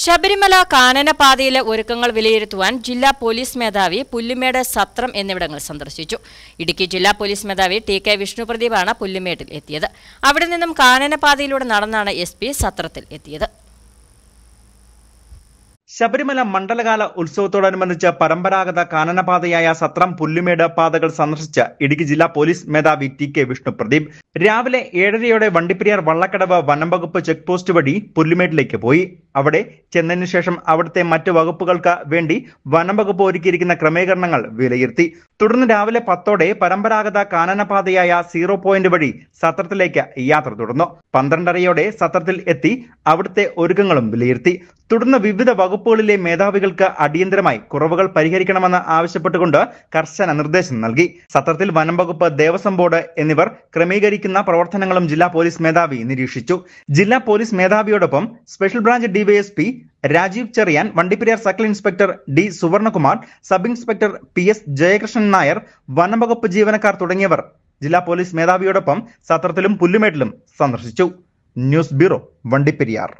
ശബരിമല കാനനപാതയിലെ ഒരുക്കങ്ങൾ വിലയിരുത്തുവാൻ ജില്ലാ പോലീസ് മേധാവി പുല്ലുമേട് സത്രം എന്നിവിടങ്ങൾ സന്ദർശിച്ചു ഇടുക്കി ജില്ലാ പോലീസ് മേധാവി ടി കെ വിഷ്ണുപ്രദീപാണ് പുല്ലുമേട്ടിൽ എത്തിയത് അവിടെ നിന്നും കാനനപാതയിലൂടെ നടന്നാണ് എസ് സത്രത്തിൽ എത്തിയത് ശബരിമല മണ്ഡലകാല ഉത്സവത്തോടനുബന്ധിച്ച് പരമ്പരാഗത കാനനപാതയായ സത്രം പുല്ലുമേട് പാതകൾ സന്ദർശിച്ച ഇടുക്കി ജില്ലാ പോലീസ് മേധാവി ടി കെ വിഷ്ണു പ്രദീപ് രാവിലെ ഏഴരയോടെ വണ്ടിപ്പെരിയാർ വള്ളക്കടവ് വനംവകുപ്പ് ചെക്ക് പോസ്റ്റ് വഴി പുല്ലുമേട്ടിലേക്ക് പോയി അവിടെ ചെന്നതിനു ശേഷം അവിടുത്തെ മറ്റു വകുപ്പുകൾക്ക് വേണ്ടി വനം വകുപ്പ് ഒരുക്കിയിരിക്കുന്ന ക്രമീകരണങ്ങൾ വിലയിരുത്തി തുടർന്ന് രാവിലെ പത്തോടെ പരമ്പരാഗത കാനനപാതയായ സീറോ പോയിന്റ് വഴി സത്രത്തിലേക്ക് യാത്ര തുടർന്നു പന്ത്രണ്ടരയോടെ സത്രത്തിൽ എത്തി അവിടുത്തെ ഒരുക്കങ്ങളും വിലയിരുത്തി തുടർന്ന് വിവിധ വകുപ്പുകളിലെ മേധാവികൾക്ക് അടിയന്തരമായി കുറവുകൾ പരിഹരിക്കണമെന്ന് ആവശ്യപ്പെട്ടുകൊണ്ട് കർശന നിർദ്ദേശം നൽകി സത്രത്തിൽ വനം വകുപ്പ് ദേവസ്വം ബോർഡ് എന്നിവർ ക്രമീകരിക്കുന്ന പ്രവർത്തനങ്ങളും ജില്ലാ പോലീസ് മേധാവി നിരീക്ഷിച്ചു ജില്ലാ പോലീസ് മേധാവിയോടൊപ്പം special branch D railway S P Rajeev Cherian Vandiperiyar circle inspector D Suvarnakumar sub inspector P S Jayakrishnan Nair വനംവകുപ്പ് ജീവനക്കാർ തുടങ്ങിയവർ ജില്ലാ പോലീസ് മേധാവിയോടൊപ്പം സത്രത്തിലും പുല്ലുമേട്ടിലും സന്ദർശിച്ചു ന്യൂസ് ബ്യൂറോ വണ്ടിപ്പെരിയാർ